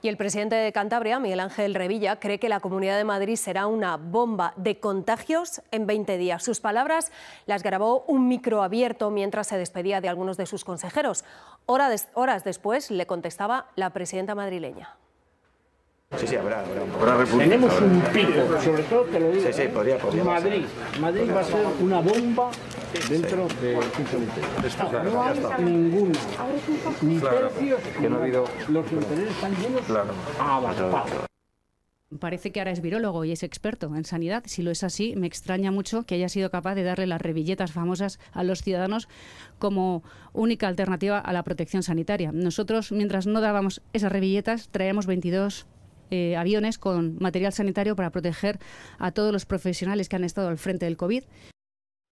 Y el presidente de Cantabria, Miguel Ángel Revilla, cree que la Comunidad de Madrid será una bomba de contagios en 20 días. Sus palabras las grabó un micro abierto mientras se despedía de algunos de sus consejeros. Horas después le contestaba la presidenta madrileña. Sí, sí, habrá, habrá Tenemos un pico, sobre todo te lo digo. Sí, sí, ¿eh? podría, podría Madrid, Madrid va a ser una bomba dentro de 15 minutos. No, hay ninguna. ni claro, que no ha habido... los interiores están llenos claro. Ah, Parece que ahora es virólogo y es experto en sanidad. Si lo es así, me extraña mucho que haya sido capaz de darle las revilletas famosas a los ciudadanos como única alternativa a la protección sanitaria. Nosotros, mientras no dábamos esas revilletas, traíamos 22 eh, aviones con material sanitario para proteger a todos los profesionales que han estado al frente del COVID.